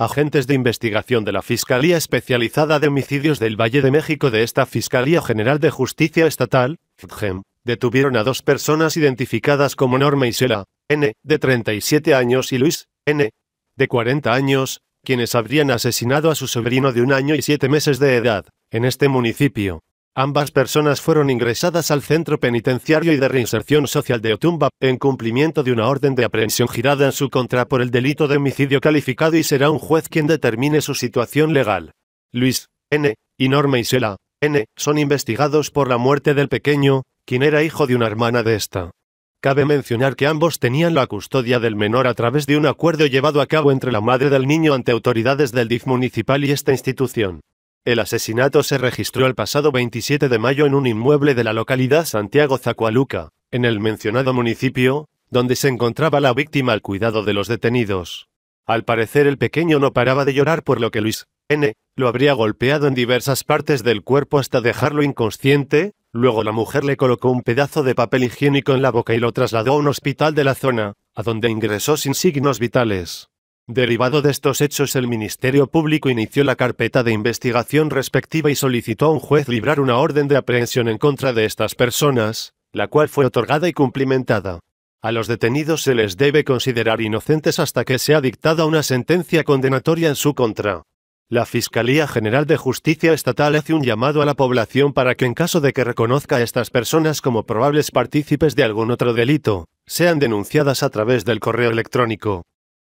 agentes de investigación de la Fiscalía Especializada de Homicidios del Valle de México de esta Fiscalía General de Justicia Estatal, FGEM, detuvieron a dos personas identificadas como Norma Isela, N, de 37 años y Luis, N, de 40 años, quienes habrían asesinado a su sobrino de un año y siete meses de edad, en este municipio. Ambas personas fueron ingresadas al Centro Penitenciario y de Reinserción Social de Otumba, en cumplimiento de una orden de aprehensión girada en su contra por el delito de homicidio calificado y será un juez quien determine su situación legal. Luis, N., y Norma Isela, N., son investigados por la muerte del pequeño, quien era hijo de una hermana de esta. Cabe mencionar que ambos tenían la custodia del menor a través de un acuerdo llevado a cabo entre la madre del niño ante autoridades del DIF municipal y esta institución. El asesinato se registró el pasado 27 de mayo en un inmueble de la localidad Santiago Zacualuca, en el mencionado municipio, donde se encontraba la víctima al cuidado de los detenidos. Al parecer el pequeño no paraba de llorar por lo que Luis N. lo habría golpeado en diversas partes del cuerpo hasta dejarlo inconsciente, luego la mujer le colocó un pedazo de papel higiénico en la boca y lo trasladó a un hospital de la zona, a donde ingresó sin signos vitales. Derivado de estos hechos, el Ministerio Público inició la carpeta de investigación respectiva y solicitó a un juez librar una orden de aprehensión en contra de estas personas, la cual fue otorgada y cumplimentada. A los detenidos se les debe considerar inocentes hasta que sea dictada una sentencia condenatoria en su contra. La Fiscalía General de Justicia Estatal hace un llamado a la población para que en caso de que reconozca a estas personas como probables partícipes de algún otro delito, sean denunciadas a través del correo electrónico